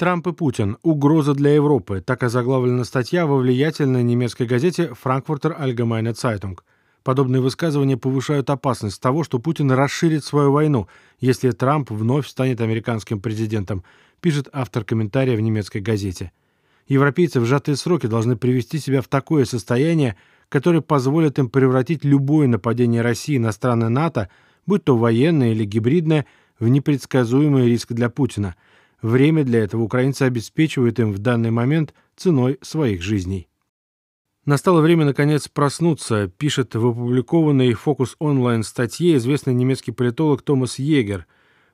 Трамп и Путин. Угроза для Европы. Так озаглавлена статья во влиятельной немецкой газете «Франкфуртер Allgemeine Zeitung». Подобные высказывания повышают опасность того, что Путин расширит свою войну, если Трамп вновь станет американским президентом, пишет автор комментария в немецкой газете. Европейцы в сжатые сроки должны привести себя в такое состояние, которое позволит им превратить любое нападение России на страны НАТО, будь то военное или гибридное, в непредсказуемый риск для Путина – Время для этого украинцы обеспечивают им в данный момент ценой своих жизней. Настало время, наконец, проснуться, пишет в опубликованной «Фокус онлайн» статье известный немецкий политолог Томас Егер.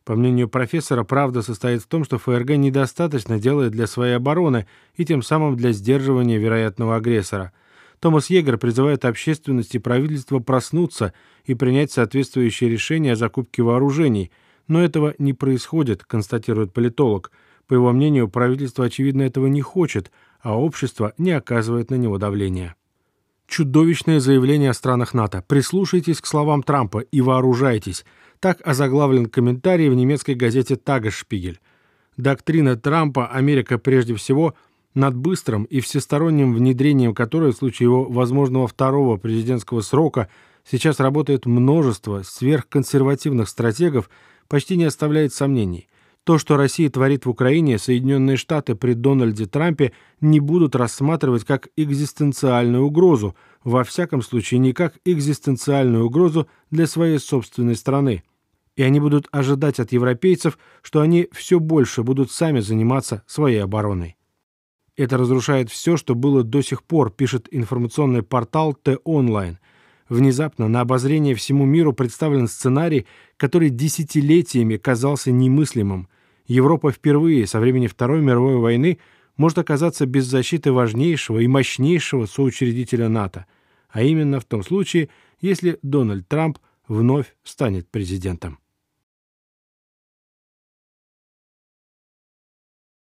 По мнению профессора, правда состоит в том, что ФРГ недостаточно делает для своей обороны и тем самым для сдерживания вероятного агрессора. Томас Егер призывает общественность и правительство проснуться и принять соответствующие решения о закупке вооружений – но этого не происходит, констатирует политолог. По его мнению, правительство, очевидно, этого не хочет, а общество не оказывает на него давления. Чудовищное заявление о странах НАТО. Прислушайтесь к словам Трампа и вооружайтесь. Так озаглавлен комментарий в немецкой газете «Тагесшпигель». Доктрина Трампа «Америка прежде всего» над быстрым и всесторонним внедрением которой в случае его возможного второго президентского срока сейчас работает множество сверхконсервативных стратегов, почти не оставляет сомнений. То, что Россия творит в Украине, Соединенные Штаты при Дональде Трампе не будут рассматривать как экзистенциальную угрозу, во всяком случае не как экзистенциальную угрозу для своей собственной страны. И они будут ожидать от европейцев, что они все больше будут сами заниматься своей обороной. Это разрушает все, что было до сих пор, пишет информационный портал Т-Онлайн – Внезапно на обозрение всему миру представлен сценарий, который десятилетиями казался немыслимым. Европа впервые со времени Второй мировой войны может оказаться без защиты важнейшего и мощнейшего соучредителя НАТО, а именно в том случае, если Дональд Трамп вновь станет президентом.